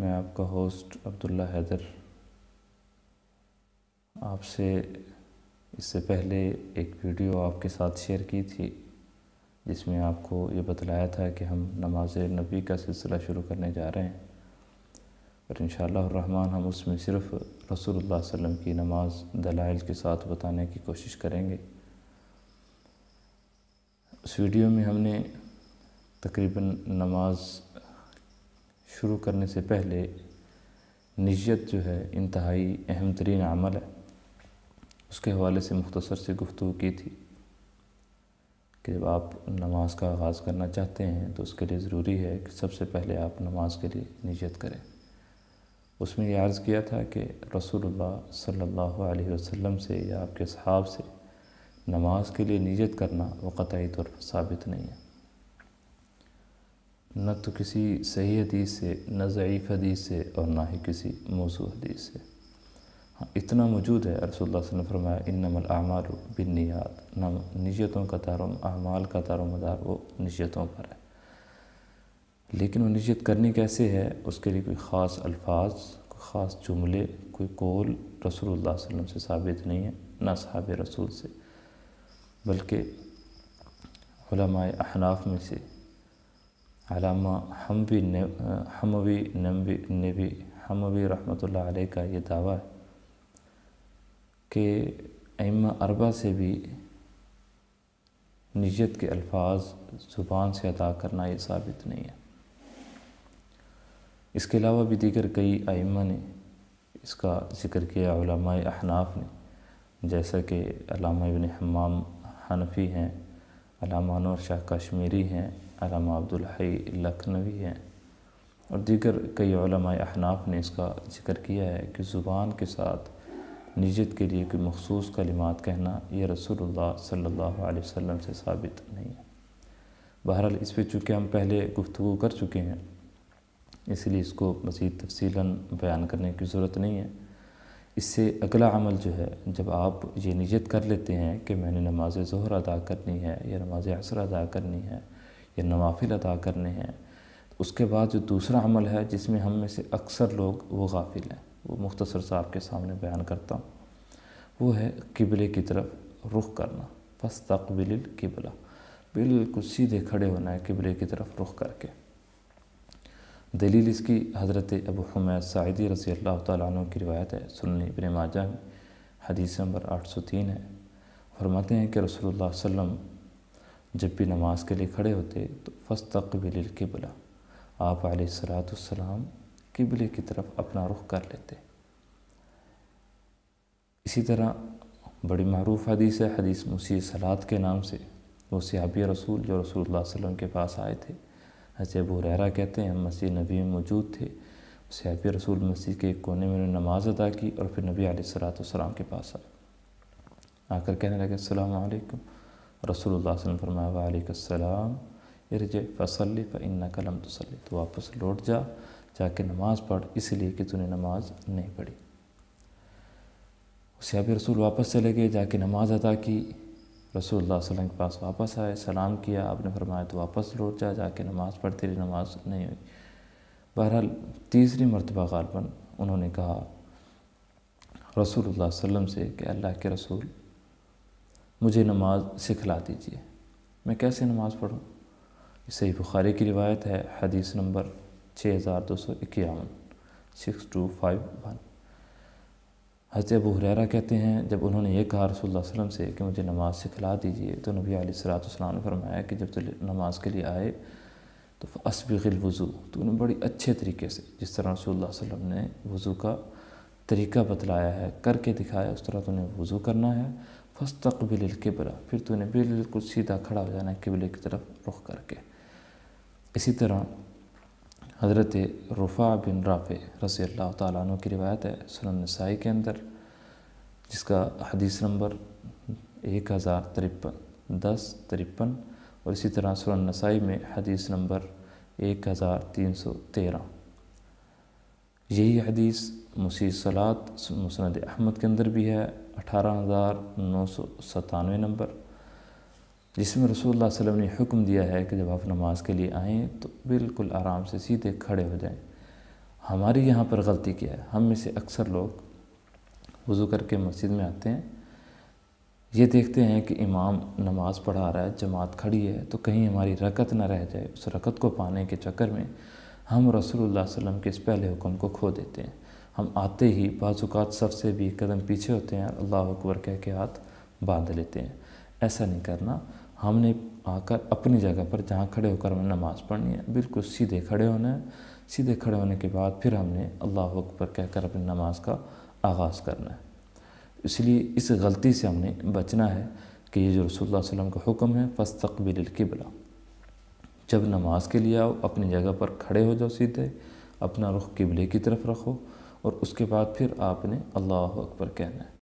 मैं आपका होस्ट अब्दुल्ला हैदर आपसे इससे पहले एक वीडियो आपके साथ शेयर की थी जिसमें आपको ये बतलाया था कि हम नमाज नबी का सिलसिला शुरू करने जा रहे हैं और इन रहमान हम उसमें सिर्फ रसूलुल्लाह सल्लम की नमाज दलाइल के साथ बताने की कोशिश करेंगे उस वीडियो में हमने तकरीबन नमाज़ शुरू करने से पहले निजत जो है इंतहाई अहम तरीन अमल है उसके हवाले से मुख्तसर से गुफ्तु की थी कि जब आप नमाज का आगाज़ करना चाहते हैं तो उसके लिए ज़रूरी है कि सबसे पहले आप नमाज के लिए नियत करें उसमें यह अर्ज़ किया था कि रसोल्ला सल्लल्लाहु अलैहि वसल्लम से या आपके सहाब से नमाज के लिए नियत करना वो कतई तौर पर साबित नहीं है न तो किसी सही हदीस से न ज़ीफ़ हदीस से और ना ही किसी मौजू हदीस से हाँ इतना मौजूद है रसोल्ला वसलम फरमाया इनमल बिन नियात नम का तारो आमाल का तारो मदार वो नीयतों पर है लेकिन वो नीयत करनी कैसे है उसके लिए कोई ख़ास अल्फाज कोई ख़ास जुमले कोई कौल रसोल्ला वसलम से साबित नहीं है ना सहाब रसूल से बल्कि अहनाफ़ में से अलामा भी हमवी नबी नबी भी रहमत अलैह का ये दावा है कि अम्मा अरबा से भी निजत के अल्फाज ज़ुबान से अदा करना ये साबित नहीं है इसके अलावा भी दीगर कई आइमा ने इसका जिक्र किया अहनाफ ने जैसा कि अलामा हमाम हनफी हैं अलामा नौर शाह कश्मीरी हैं अलामा अब्दुल हई लखनवी हैं और दीगर कई अहनाफ ने इसका जिक्र किया है कि ज़ुबान के साथ निजत के लिए कोई मखसूस कलिमात कहना यह रसूलुल्लाह सल्लल्लाहु अलैहि वसल्लम से साबित नहीं है बहरहाल इस पर चूँकि हम पहले गुफ्तु कर चुके हैं इसलिए इसको मज़ीद तफसीला बयान करने की ज़रूरत नहीं है इससे अगला अमल जो है जब आप ये नियत कर लेते हैं कि मैंने नमाज ज़हर अदा करनी है या नमाज असर अदा करनी है या नवाफिल अदा करने हैं तो उसके बाद जो दूसरा अमल है जिसमें हम में से अक्सर लोग वो गाफिल हैं वो मुख्तसर साहब के सामने बयान करता हूँ वो है किबले की तरफ रुख करना बस तकबिल किबला बिल्कुल सीधे खड़े होना है किबले की तरफ रुख करके दलील इसकी हज़रत अबू हमैद साइदी रसी अल्लाह तु की रिवायत है सुन्नी इबन माजा में हदीस नंबर 803 है फरमाते हैं कि रसोल्ला वसम जब भी नमाज के लिए खड़े होते तो फस्त कबिल किबला आप सलातम किबले की तरफ अपना रुख कर लेते इसी तरह बड़ी मरूफ हदीस है हदीस मुसी सलात के नाम से वो सिहाबी रसूल जो रसूल वसम के पास आए थे हजरत अबू रहरा कहते हैं मसीह नबी में मौजूद थे सियाबी रसूल मसीह के एक कोने में उन्होंने नमाज़ अदा की और फिर नबी सलाम के पास आए आकर कहने लगे अलैक्म रसूल फरमायासम इर्ज फसली फ़िन कलम तसली तो वापस लौट जा जाके नमाज़ पढ़ इसलिए कि तूने नमाज नहीं पढ़ी उसे अभी रसूल वापस चले गए जाके नमाज़ अदा की रसूल वसल्लम के पास वापस आए सलाम किया आपने फरमाया तो वापस लौट जा जाके नमाज़ पढ़ तेरी नमाज नहीं हुई बहरहाल तीसरी मरतबा गालबन उन्होंने कहा रसूल सल्लम से कि अल्लाह के रसूल मुझे नमाज सिखला दीजिए मैं कैसे नमाज़ पढ़ूँ सही बुखारी की रिवायत है हदीस नंबर छः हज़ार दो सौ इक्यावन सिक्स टू फाइव वन हज़रत अबू हुररा कहते हैं जब उन्होंने ये कहा रसोल्ला वसलम से कि मुझे नमाज़ सिखला दीजिए तो नबी आलतम ने फरमाया कि जब तो नमाज़ के लिए आए तो असबिल वज़ू तो उन्हें बड़ी अच्छे तरीके से जिस तरह रसोल्ला वसलम ने वज़ू का तरीका बतलाया है करके दिखाया उस तरह तो उन्हें वज़ू करना है के किबरा फिर तूने बिल्कुल सीधा खड़ा हो जाना है किबले की तरफ रुख करके इसी तरह हज़रत रुफ़ा बिन राफ़े रसी अल्लाह तु की रिवायत है सुनन नसाई के अंदर जिसका हदीस नंबर एक हज़ार तिरपन दस तिरपन और इसी तरह सुनन नसाई में हदीस नंबर एक हज़ार तीन सौ तेरह यही हदीस मुसी सलात मुसनद अहमद के अंदर भी है अठारह हज़ार नौ सौ सतानवे नंबर जिसमें रसूल वसम ने हुक्म दिया है कि जब आप नमाज के लिए आएँ तो बिल्कुल आराम से सीधे खड़े हो जाएँ हमारी यहाँ पर गलती क्या है हम में से अक्सर लोग वज़ू करके मस्जिद में आते हैं ये देखते हैं कि इमाम नमाज़ पढ़ा रहा है जमात खड़ी है तो कहीं हमारी रकत ना रह जाए उस रकत को पाने के चक्कर में हम रसोल्ला वसलम के इस पहले हुक्म को खो देते हैं हम आते ही बाज़ात सब से भी कदम पीछे होते हैं अल्लाह अकबर कह के हाथ बांध लेते हैं ऐसा नहीं करना हमने आकर अपनी जगह पर जहाँ खड़े होकर हमें नमाज़ पढ़नी है बिल्कुल सीधे खड़े होना है सीधे खड़े होने के बाद फिर हमने अल्लाह अकबर कहकर अपनी नमाज का आगाज़ करना है इसलिए इस गलती से हमने बचना है कि ये जो रसोल्ला वसलम का हुक्म है फ़स्तबिल किबला जब नमाज के लिए आओ अपनी जगह पर खड़े हो जाओ सीधे अपना रुख किबले की तरफ रखो और उसके बाद फिर आपने अल्लाह अकबर कहना है